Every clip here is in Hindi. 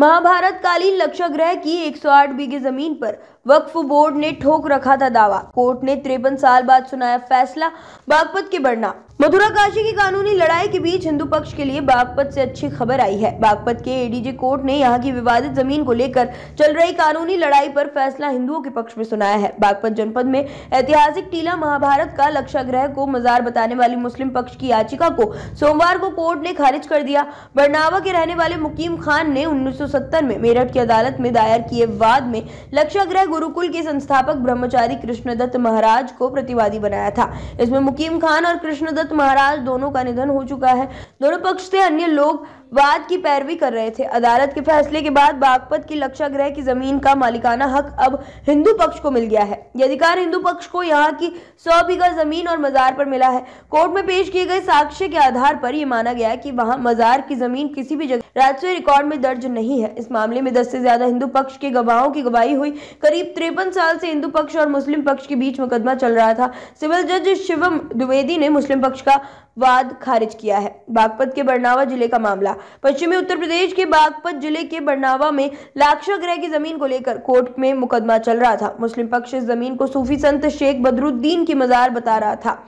महाभारत कालीन ग्रह की 108 बीघे जमीन पर वक्फ बोर्ड ने ठोक रखा था दावा कोर्ट ने तिरपन साल बाद सुनाया फैसला बागपत के बढ़ना मथुरा काशी की कानूनी लड़ाई के बीच हिंदू पक्ष के लिए बागपत से अच्छी खबर आई है बागपत के एडीजे कोर्ट ने यहाँ की विवादित जमीन को लेकर चल रही कानूनी लड़ाई पर फैसला हिंदुओं के पक्ष में सुनाया है बागपत जनपद में ऐतिहासिक टीला महाभारत का लक्षाग्रह को मजार बताने वाली मुस्लिम पक्ष की याचिका को सोमवार को कोर्ट ने खारिज कर दिया बरनावा के रहने वाले मुकीम खान ने उन्नीस में मेरठ की अदालत में दायर किए वाद में लक्षाग्रह गुरुकुल के संस्थापक ब्रह्मचारी कृष्णदत्त महाराज को प्रतिवादी बनाया था इसमें मुकीम खान और कृष्णदत्त महाराज दोनों का निधन हो चुका है दोनों पक्ष से अन्य लोग वाद की पैरवी कर रहे थे अदालत के फैसले के बाद बागपत की लक्षा ग्रह की जमीन का मालिकाना हक अब हिंदू पक्ष को मिल गया है ये अधिकार हिंदू पक्ष को यहाँ की सौ बीघा जमीन और मजार पर मिला है कोर्ट में पेश किए गए साक्ष्य के आधार पर यह माना गया कि वहाँ मजार की जमीन किसी भी जगह राजस्व रिकॉर्ड में दर्ज नहीं है इस मामले में दस से ज्यादा हिंदू पक्ष के गवाहों की गवाही हुई करीब तिरपन साल से हिंदू पक्ष और मुस्लिम पक्ष के बीच मुकदमा चल रहा था सिविल जज शिवम द्विवेदी ने मुस्लिम पक्ष का वाद खारिज किया है बागपत के बरनावा जिले का मामला गया पश्चिमी उत्तर प्रदेश के बागपत जिले के बरनावा में लाक्षाग्रह की जमीन को लेकर कोर्ट में मुकदमा चल रहा था मुस्लिम पक्ष इस जमीन को सूफी संत शेख बदरुद्दीन की मजार बता रहा था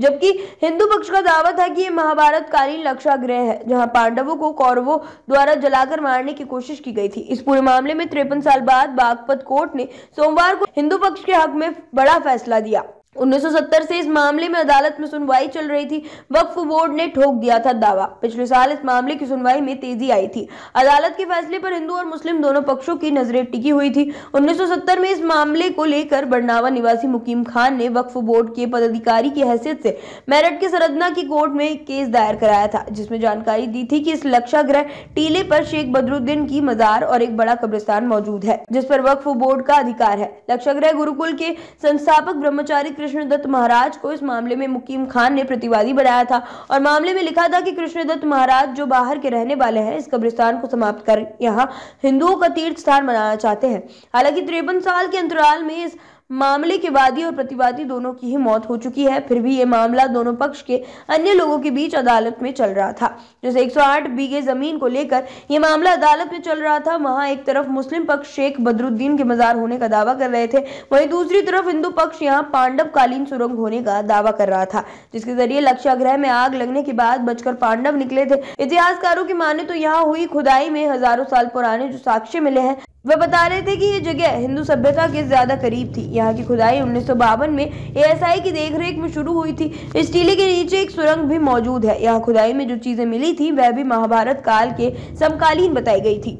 जबकि हिंदू पक्ष का दावा था कि यह महाभारत कालीन लक्षाग्रह है जहां पांडवों को कौरवों द्वारा जलाकर मारने की कोशिश की गई थी इस पूरे मामले में तिरपन साल बाद बागपत कोर्ट ने सोमवार को हिंदू पक्ष के हक में बड़ा फैसला दिया 1970 से इस मामले में अदालत में सुनवाई चल रही थी वक्फ बोर्ड ने ठोक दिया था दावा पिछले साल इस मामले की सुनवाई में तेजी आई थी अदालत के फैसले पर हिंदू और मुस्लिम दोनों पक्षों की नजरें टिकी हुई थी 1970 में इस मामले को लेकर बरनावा निवासी मुकीम खान ने वक्फ बोर्ड के पदाधिकारी की हैसियत से मेरठ के सरदना की कोर्ट में केस दायर कराया था जिसमें जानकारी दी थी की इस लक्षाग्रह टीले पर शेख बदरुद्दीन की मजार और एक बड़ा कब्रिस्तान मौजूद है जिस पर वक्फ बोर्ड का अधिकार है लक्षाग्रह गुरुकुल के संस्थापक ब्रह्मचारी कृष्णदत्त महाराज को इस मामले में मुकीम खान ने प्रतिवादी बनाया था और मामले में लिखा था कि कृष्णदत्त महाराज जो बाहर के रहने वाले हैं इस कब्रिस्तान को समाप्त कर यहाँ हिंदुओं का तीर्थ स्थान बनाना चाहते हैं हालांकि तिरपन साल के अंतराल में इस मामले के वादी और प्रतिवादी दोनों की ही मौत हो चुकी है फिर भी ये मामला दोनों पक्ष के अन्य लोगों के बीच अदालत में चल रहा था जैसे 108 बीघे जमीन को लेकर यह मामला अदालत में चल रहा था वहां एक तरफ मुस्लिम पक्ष शेख बदरुद्दीन के मजार होने का दावा कर रहे थे वहीं दूसरी तरफ हिंदू पक्ष यहाँ पांडव कालीन सुरंग होने का दावा कर रहा था जिसके जरिए लक्ष्याग्रह में आग लगने के बाद बचकर पांडव निकले थे इतिहासकारों की माने तो यहाँ हुई खुदाई में हजारों साल पुराने जो साक्ष्य मिले हैं वह बता रहे थे कि ये जगह हिंदू सभ्यता के ज्यादा करीब थी यहाँ की खुदाई उन्नीस में एएसआई की देखरेख में शुरू हुई थी इस टीले के नीचे एक सुरंग भी मौजूद है यहाँ खुदाई में जो चीजें मिली थी वह भी महाभारत काल के समकालीन बताई गई थी